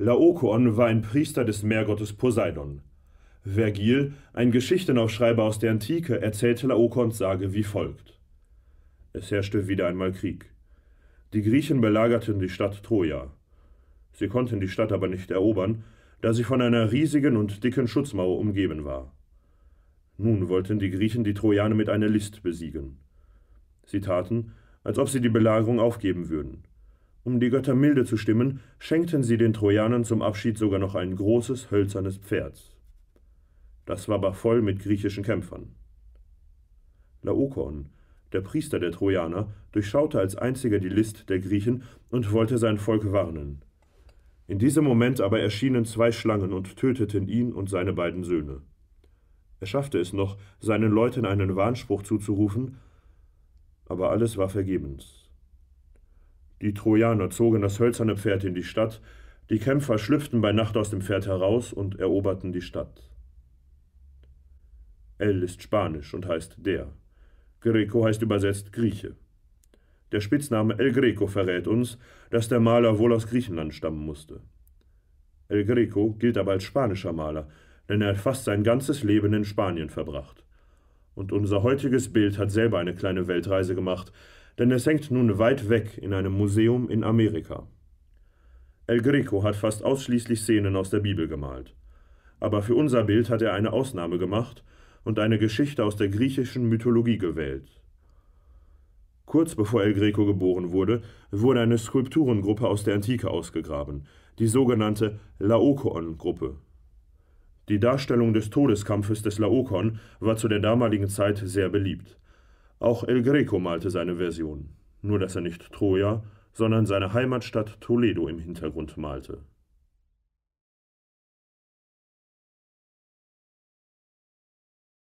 Laokoon war ein Priester des Meergottes Poseidon. Vergil, ein Geschichtenaufschreiber aus der Antike, erzählte Laokons Sage wie folgt. Es herrschte wieder einmal Krieg. Die Griechen belagerten die Stadt Troja. Sie konnten die Stadt aber nicht erobern, da sie von einer riesigen und dicken Schutzmauer umgeben war. Nun wollten die Griechen die Trojaner mit einer List besiegen. Sie taten, als ob sie die Belagerung aufgeben würden. Um die Götter milde zu stimmen, schenkten sie den Trojanern zum Abschied sogar noch ein großes hölzernes Pferd. Das war aber voll mit griechischen Kämpfern. Laokoon, der Priester der Trojaner, durchschaute als einziger die List der Griechen und wollte sein Volk warnen. In diesem Moment aber erschienen zwei Schlangen und töteten ihn und seine beiden Söhne. Er schaffte es noch, seinen Leuten einen Warnspruch zuzurufen, aber alles war vergebens. Die Trojaner zogen das hölzerne Pferd in die Stadt, die Kämpfer schlüpften bei Nacht aus dem Pferd heraus und eroberten die Stadt. El ist spanisch und heißt der. Greco heißt übersetzt Grieche. Der Spitzname El Greco verrät uns, dass der Maler wohl aus Griechenland stammen musste. El Greco gilt aber als spanischer Maler, denn er hat fast sein ganzes Leben in Spanien verbracht. Und unser heutiges Bild hat selber eine kleine Weltreise gemacht, denn es hängt nun weit weg in einem Museum in Amerika. El Greco hat fast ausschließlich Szenen aus der Bibel gemalt. Aber für unser Bild hat er eine Ausnahme gemacht und eine Geschichte aus der griechischen Mythologie gewählt. Kurz bevor El Greco geboren wurde, wurde eine Skulpturengruppe aus der Antike ausgegraben, die sogenannte Laokoon-Gruppe. Die Darstellung des Todeskampfes des Laokon war zu der damaligen Zeit sehr beliebt. Auch El Greco malte seine Version, nur dass er nicht Troja, sondern seine Heimatstadt Toledo im Hintergrund malte